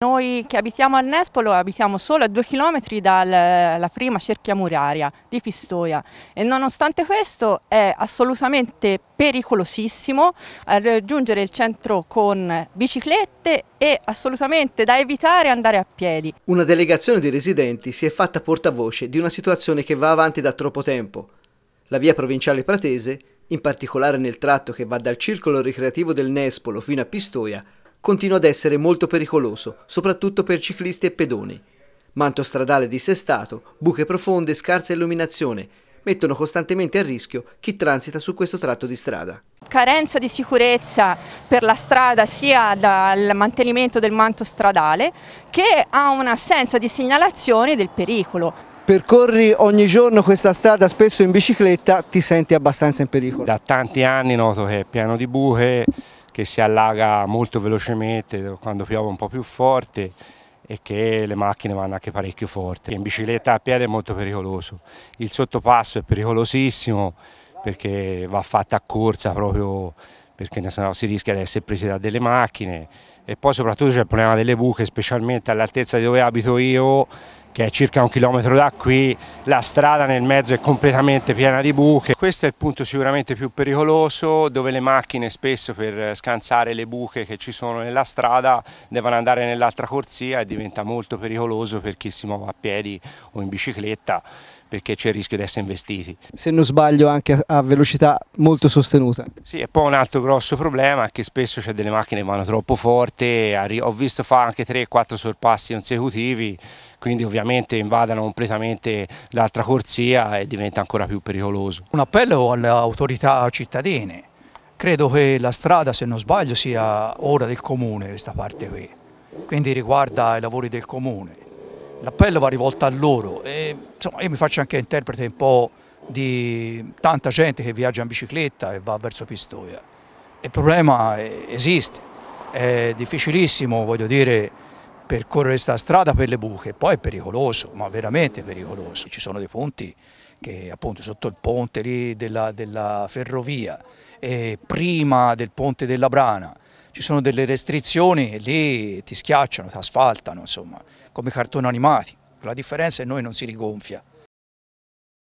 Noi che abitiamo al Nespolo abitiamo solo a due chilometri dalla prima cerchia muraria di Pistoia e nonostante questo è assolutamente pericolosissimo eh, raggiungere il centro con biciclette e assolutamente da evitare andare a piedi. Una delegazione di residenti si è fatta portavoce di una situazione che va avanti da troppo tempo. La via provinciale pratese, in particolare nel tratto che va dal circolo ricreativo del Nespolo fino a Pistoia, continua ad essere molto pericoloso, soprattutto per ciclisti e pedoni. Manto stradale dissestato, buche profonde e scarsa illuminazione mettono costantemente a rischio chi transita su questo tratto di strada. Carenza di sicurezza per la strada sia dal mantenimento del manto stradale che a un'assenza di segnalazione del pericolo. Percorri ogni giorno questa strada spesso in bicicletta, ti senti abbastanza in pericolo? Da tanti anni noto che è pieno di buche, che si allaga molto velocemente quando piove un po' più forte e che le macchine vanno anche parecchio forte. In bicicletta a piedi è molto pericoloso, il sottopasso è pericolosissimo perché va fatta a corsa proprio perché sennò si rischia di essere presi da delle macchine e poi soprattutto c'è il problema delle buche, specialmente all'altezza di dove abito io che è circa un chilometro da qui, la strada nel mezzo è completamente piena di buche. Questo è il punto sicuramente più pericoloso dove le macchine spesso per scansare le buche che ci sono nella strada devono andare nell'altra corsia e diventa molto pericoloso per chi si muove a piedi o in bicicletta perché c'è il rischio di essere investiti. Se non sbaglio anche a velocità molto sostenuta. Sì, e poi un altro grosso problema è che spesso c'è cioè, delle macchine che vanno troppo forte, ho visto fare anche 3-4 sorpassi consecutivi, quindi ovviamente ovviamente invadano completamente l'altra corsia e diventa ancora più pericoloso. Un appello alle autorità cittadine, credo che la strada se non sbaglio sia ora del comune questa parte qui, quindi riguarda i lavori del comune, l'appello va rivolto a loro e, insomma, io mi faccio anche interprete un po' di tanta gente che viaggia in bicicletta e va verso Pistoia. Il problema esiste, è difficilissimo voglio dire percorrere questa strada per le buche, poi è pericoloso, ma veramente pericoloso. Ci sono dei ponti che appunto sotto il ponte lì della, della ferrovia, e prima del ponte della Brana, ci sono delle restrizioni e lì ti schiacciano, ti asfaltano, insomma, come cartoni animati. La differenza è che noi non si rigonfia.